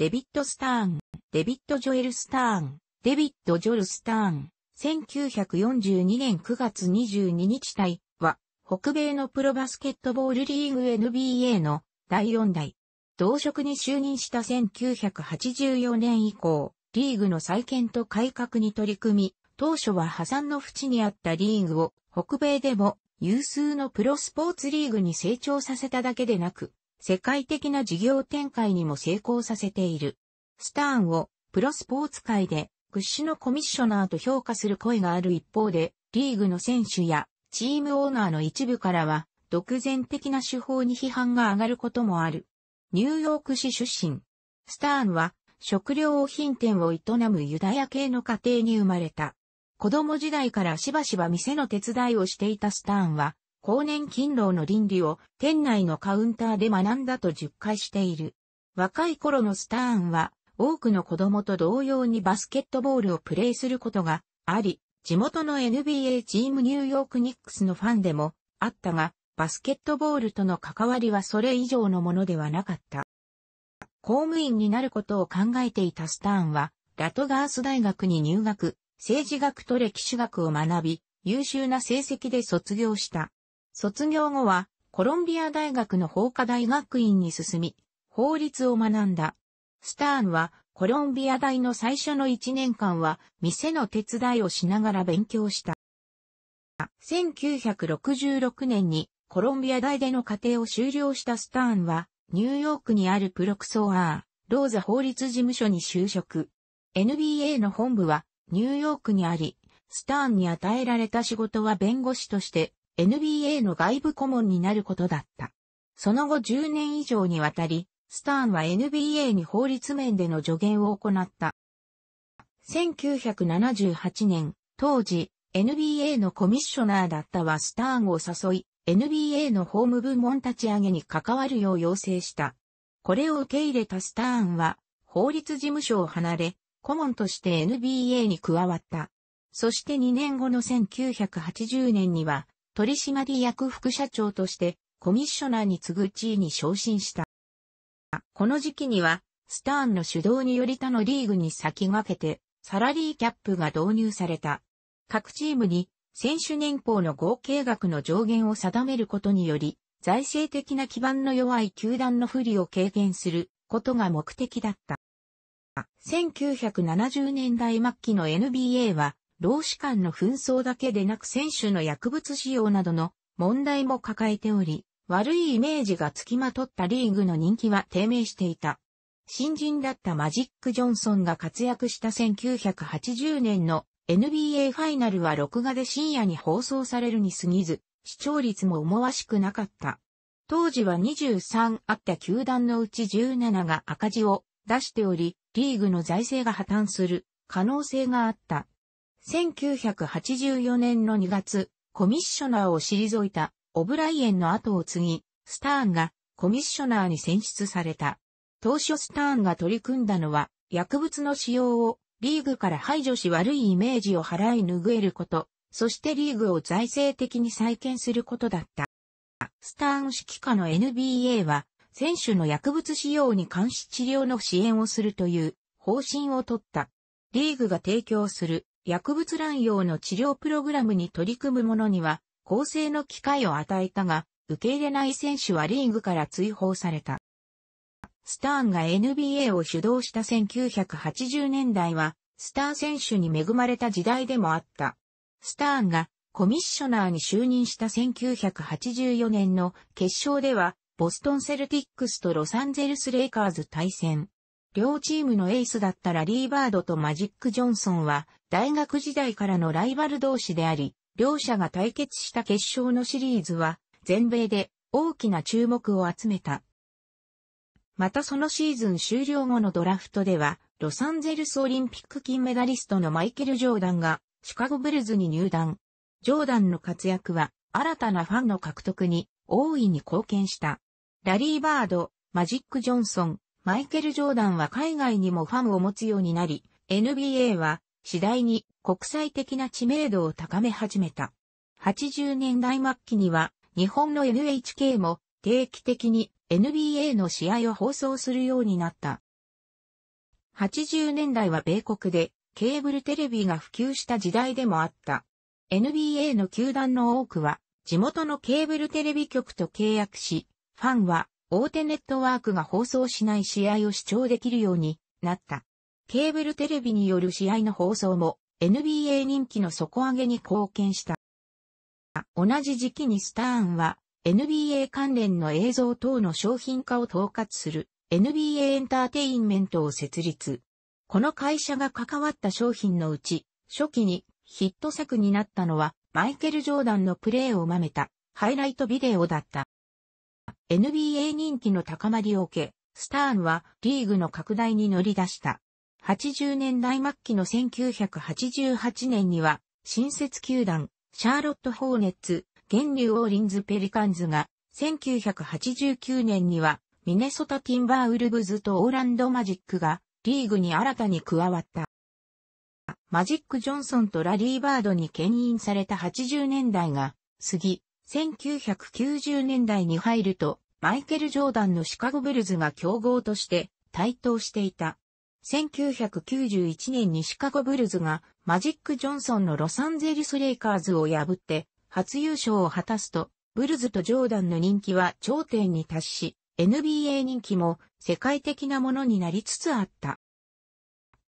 デビッド・スターン、デビッド・ジョエル・スターン、デビッド・ジョル・スターン、1942年9月22日対は、北米のプロバスケットボールリーグ NBA の第4代。同職に就任した1984年以降、リーグの再建と改革に取り組み、当初は破産の淵にあったリーグを北米でも有数のプロスポーツリーグに成長させただけでなく、世界的な事業展開にも成功させている。スターンをプロスポーツ界で屈指のコミッショナーと評価する声がある一方で、リーグの選手やチームオーナーの一部からは、独善的な手法に批判が上がることもある。ニューヨーク市出身。スターンは食料品店を営むユダヤ系の家庭に生まれた。子供時代からしばしば店の手伝いをしていたスターンは、後年勤労の倫理を店内のカウンターで学んだと述回している。若い頃のスターンは多くの子供と同様にバスケットボールをプレイすることがあり、地元の NBA チームニューヨークニックスのファンでもあったが、バスケットボールとの関わりはそれ以上のものではなかった。公務員になることを考えていたスターンは、ラトガース大学に入学、政治学と歴史学を学び、優秀な成績で卒業した。卒業後は、コロンビア大学の法科大学院に進み、法律を学んだ。スターンは、コロンビア大の最初の1年間は、店の手伝いをしながら勉強した。1966年に、コロンビア大での課程を修了したスターンは、ニューヨークにあるプロクソアー、ローザ法律事務所に就職。NBA の本部は、ニューヨークにあり、スターンに与えられた仕事は弁護士として、NBA の外部顧問になることだった。その後10年以上にわたり、スターンは NBA に法律面での助言を行った。1978年、当時、NBA のコミッショナーだったはスターンを誘い、NBA の法務部門立ち上げに関わるよう要請した。これを受け入れたスターンは、法律事務所を離れ、顧問として NBA に加わった。そして2年後の1980年には、取締役副社長としてコミッショナーに次ぐ地位に昇進した。この時期には、スターンの主導により他のリーグに先駆けて、サラリーキャップが導入された。各チームに選手年俸の合計額の上限を定めることにより、財政的な基盤の弱い球団の不利を軽減することが目的だった。1970年代末期の NBA は、労使間の紛争だけでなく選手の薬物使用などの問題も抱えており、悪いイメージがつきまとったリーグの人気は低迷していた。新人だったマジック・ジョンソンが活躍した1980年の NBA ファイナルは録画で深夜に放送されるに過ぎず、視聴率も思わしくなかった。当時は23あった球団のうち17が赤字を出しており、リーグの財政が破綻する可能性があった。1984年の2月、コミッショナーを退いたオブライエンの後を継ぎ、スターンがコミッショナーに選出された。当初スターンが取り組んだのは、薬物の使用をリーグから排除し悪いイメージを払い拭えること、そしてリーグを財政的に再建することだった。スターン指揮下の NBA は、選手の薬物使用に監視治療の支援をするという方針を取った。リーグが提供する薬物乱用の治療プログラムに取り組む者には、構成の機会を与えたが、受け入れない選手はリーグから追放された。スターンが NBA を主導した1980年代は、スター選手に恵まれた時代でもあった。スターンがコミッショナーに就任した1984年の決勝では、ボストンセルティックスとロサンゼルスレイカーズ対戦。両チームのエースだったラリーバードとマジック・ジョンソンは大学時代からのライバル同士であり、両者が対決した決勝のシリーズは全米で大きな注目を集めた。またそのシーズン終了後のドラフトでは、ロサンゼルスオリンピック金メダリストのマイケル・ジョーダンがシカゴブルズに入団。ジョーダンの活躍は新たなファンの獲得に大いに貢献した。ラリー・バード、マジック・ジョンソン、マイケル・ジョーダンは海外にもファンを持つようになり、NBA は次第に国際的な知名度を高め始めた。80年代末期には日本の NHK も定期的に NBA の試合を放送するようになった。80年代は米国でケーブルテレビが普及した時代でもあった。NBA の球団の多くは地元のケーブルテレビ局と契約し、ファンは大手ネットワークが放送しない試合を視聴できるようになった。ケーブルテレビによる試合の放送も NBA 人気の底上げに貢献した。同じ時期にスターンは NBA 関連の映像等の商品化を統括する NBA エンターテインメントを設立。この会社が関わった商品のうち、初期にヒット作になったのはマイケル・ジョーダンのプレーをまめたハイライトビデオだった。NBA 人気の高まりを受け、スターンはリーグの拡大に乗り出した。80年代末期の1988年には、新設球団、シャーロット・ホーネッツ、現ニューオーリンズ・ペリカンズが、1989年には、ミネソタ・ティンバーウルブズとオーランド・マジックが、リーグに新たに加わった。マジック・ジョンソンとラリー・バードに牽引された80年代が、過ぎ、1990年代に入ると、マイケル・ジョーダンのシカゴ・ブルズが競合として台頭していた。1991年にシカゴ・ブルズがマジック・ジョンソンのロサンゼルス・レイカーズを破って初優勝を果たすと、ブルズとジョーダンの人気は頂点に達し、NBA 人気も世界的なものになりつつあった。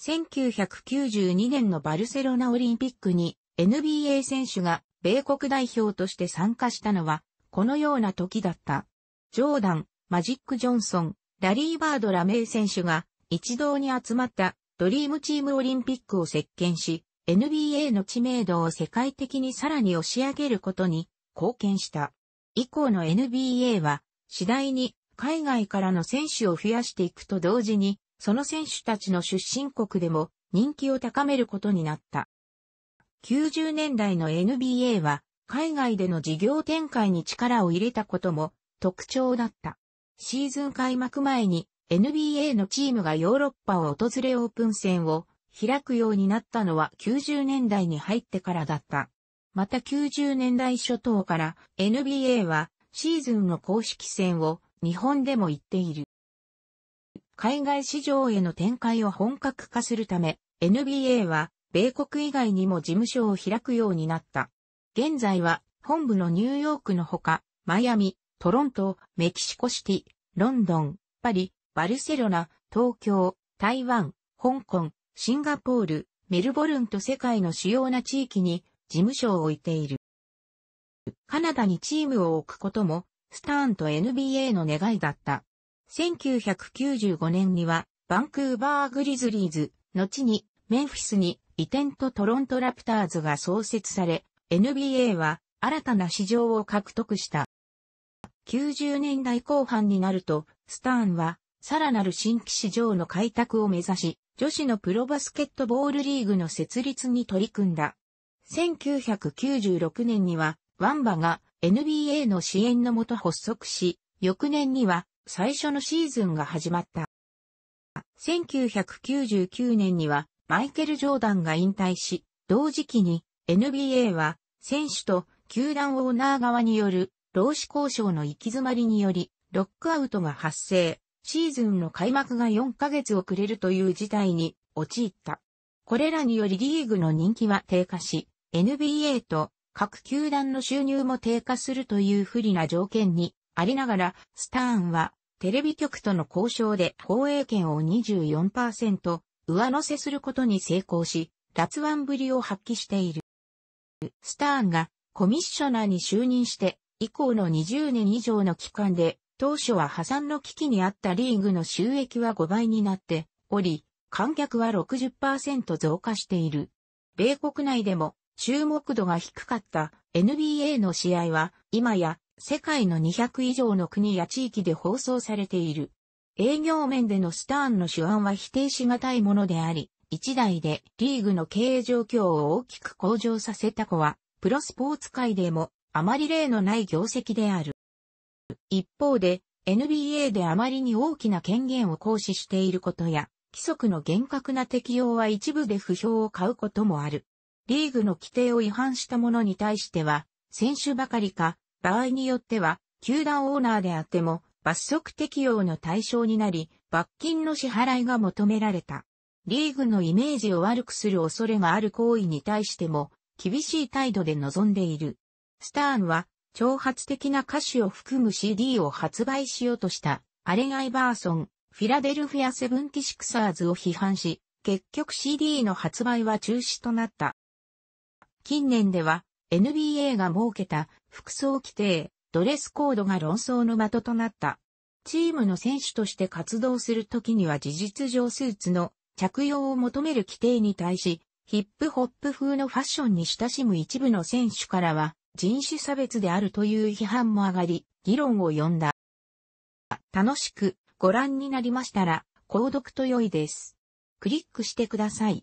1992年のバルセロナオリンピックに NBA 選手が米国代表として参加したのは、このような時だった。ジョーダン、マジック・ジョンソン、ラリー・バードラメ名選手が一堂に集まったドリームチームオリンピックを席巻し、NBA の知名度を世界的にさらに押し上げることに貢献した。以降の NBA は次第に海外からの選手を増やしていくと同時に、その選手たちの出身国でも人気を高めることになった。90年代の NBA は海外での事業展開に力を入れたことも特徴だった。シーズン開幕前に NBA のチームがヨーロッパを訪れオープン戦を開くようになったのは90年代に入ってからだった。また90年代初頭から NBA はシーズンの公式戦を日本でも行っている。海外市場への展開を本格化するため NBA は米国以外にも事務所を開くようになった。現在は、本部のニューヨークのほか、マイアミ、トロント、メキシコシティ、ロンドン、パリ、バルセロナ、東京、台湾、香港、シンガポール、メルボルンと世界の主要な地域に事務所を置いている。カナダにチームを置くことも、スターンと NBA の願いだった。1995年には、バンクーバーグリズリーズ、後にメンフィスに移転とトロントラプターズが創設され、NBA は新たな市場を獲得した。90年代後半になると、スターンは、さらなる新規市場の開拓を目指し、女子のプロバスケットボールリーグの設立に取り組んだ。1996年には、ワンバが NBA の支援のもと発足し、翌年には最初のシーズンが始まった。1999年にはマイケル・ジョーダンが引退し、同時期に NBA は選手と球団オーナー側による労使交渉の行き詰まりによりロックアウトが発生、シーズンの開幕が4ヶ月遅れるという事態に陥った。これらによりリーグの人気は低下し、NBA と各球団の収入も低下するという不利な条件にありながら、スターンはテレビ局との交渉で放映権を24%、上乗せすることに成功し、脱腕ぶりを発揮している。スターンがコミッショナーに就任して以降の20年以上の期間で当初は破産の危機にあったリーグの収益は5倍になっており、観客は60%増加している。米国内でも注目度が低かった NBA の試合は今や世界の200以上の国や地域で放送されている。営業面でのスターンの手腕は否定し難いものであり、一代でリーグの経営状況を大きく向上させた子は、プロスポーツ界でもあまり例のない業績である。一方で、NBA であまりに大きな権限を行使していることや、規則の厳格な適用は一部で不評を買うこともある。リーグの規定を違反した者に対しては、選手ばかりか、場合によっては、球団オーナーであっても、罰則適用の対象になり、罰金の支払いが求められた。リーグのイメージを悪くする恐れがある行為に対しても、厳しい態度で臨んでいる。スターンは、挑発的な歌手を含む CD を発売しようとした、アレン・アイバーソン、フィラデルフィア・セブンティシクサーズを批判し、結局 CD の発売は中止となった。近年では、NBA が設けた服装規定、ドレスコードが論争の的となった。チームの選手として活動するときには事実上スーツの着用を求める規定に対し、ヒップホップ風のファッションに親しむ一部の選手からは人種差別であるという批判も上がり、議論を呼んだ。楽しくご覧になりましたら、購読と良いです。クリックしてください。